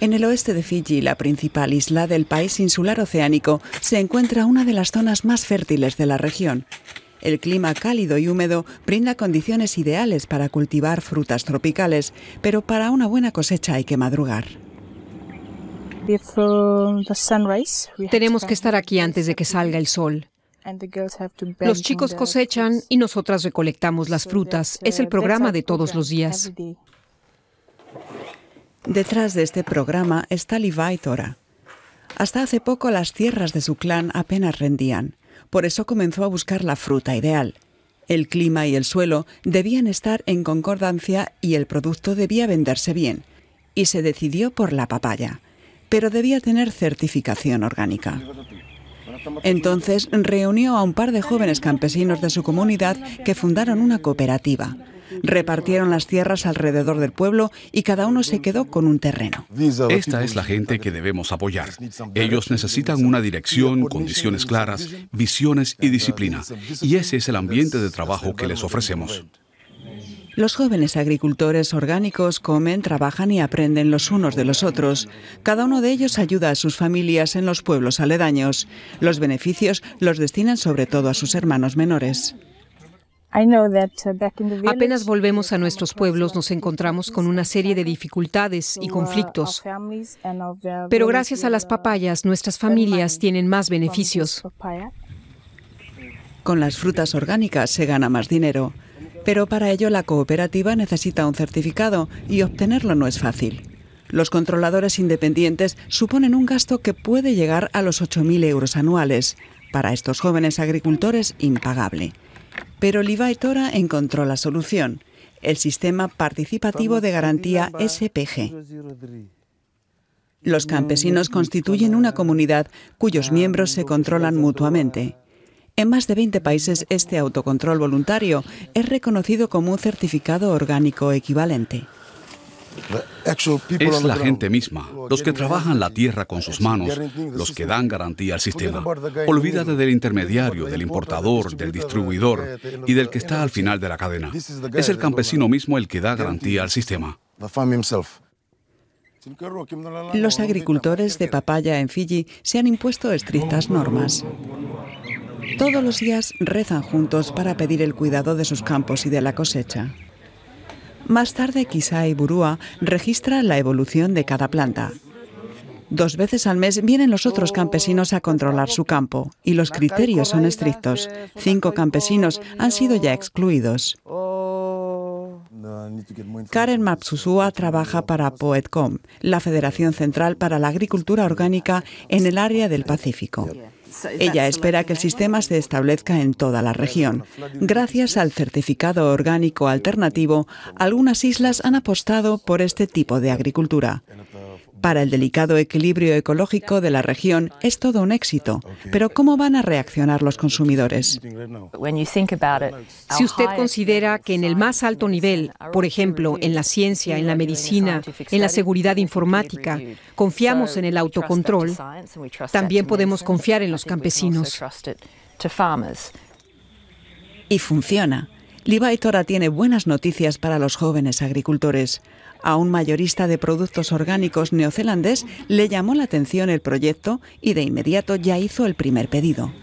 En el oeste de Fiji, la principal isla del país insular oceánico, se encuentra una de las zonas más fértiles de la región. El clima cálido y húmedo brinda condiciones ideales para cultivar frutas tropicales, pero para una buena cosecha hay que madrugar. Tenemos que estar aquí antes de que salga el sol. Los chicos cosechan y nosotras recolectamos las frutas. Es el programa de todos los días. Detrás de este programa está Livai Tora. Hasta hace poco las tierras de su clan apenas rendían, por eso comenzó a buscar la fruta ideal. El clima y el suelo debían estar en concordancia y el producto debía venderse bien, y se decidió por la papaya, pero debía tener certificación orgánica. Entonces reunió a un par de jóvenes campesinos de su comunidad que fundaron una cooperativa. Repartieron las tierras alrededor del pueblo y cada uno se quedó con un terreno. Esta es la gente que debemos apoyar. Ellos necesitan una dirección, condiciones claras, visiones y disciplina. Y ese es el ambiente de trabajo que les ofrecemos. Los jóvenes agricultores orgánicos comen, trabajan y aprenden los unos de los otros. Cada uno de ellos ayuda a sus familias en los pueblos aledaños. Los beneficios los destinan sobre todo a sus hermanos menores. Uh, Apenas volvemos a uh, nuestros pueblos nos encontramos con una serie de dificultades y uh, conflictos, pero gracias a las papayas nuestras familias tienen más beneficios. Con las frutas orgánicas se gana más dinero, pero para ello la cooperativa necesita un certificado y obtenerlo no es fácil. Los controladores independientes suponen un gasto que puede llegar a los 8.000 euros anuales, para estos jóvenes agricultores impagable. Pero y Tora encontró la solución, el sistema participativo de garantía SPG. Los campesinos constituyen una comunidad cuyos miembros se controlan mutuamente. En más de 20 países este autocontrol voluntario es reconocido como un certificado orgánico equivalente. Es la gente misma, los que trabajan la tierra con sus manos, los que dan garantía al sistema. Olvídate del intermediario, del importador, del distribuidor y del que está al final de la cadena. Es el campesino mismo el que da garantía al sistema. Los agricultores de papaya en Fiji se han impuesto estrictas normas. Todos los días rezan juntos para pedir el cuidado de sus campos y de la cosecha. Más tarde, Kisai Burúa registra la evolución de cada planta. Dos veces al mes vienen los otros campesinos a controlar su campo y los criterios son estrictos. Cinco campesinos han sido ya excluidos. Karen Matsusua trabaja para POETCOM, la Federación Central para la Agricultura Orgánica en el área del Pacífico. Ella espera que el sistema se establezca en toda la región. Gracias al certificado orgánico alternativo, algunas islas han apostado por este tipo de agricultura. Para el delicado equilibrio ecológico de la región es todo un éxito, pero ¿cómo van a reaccionar los consumidores? Si usted considera que en el más alto nivel, por ejemplo, en la ciencia, en la medicina, en la seguridad informática, confiamos en el autocontrol, también podemos confiar en los campesinos. Y funciona. Libaitora tiene buenas noticias para los jóvenes agricultores. A un mayorista de productos orgánicos neozelandés le llamó la atención el proyecto y de inmediato ya hizo el primer pedido.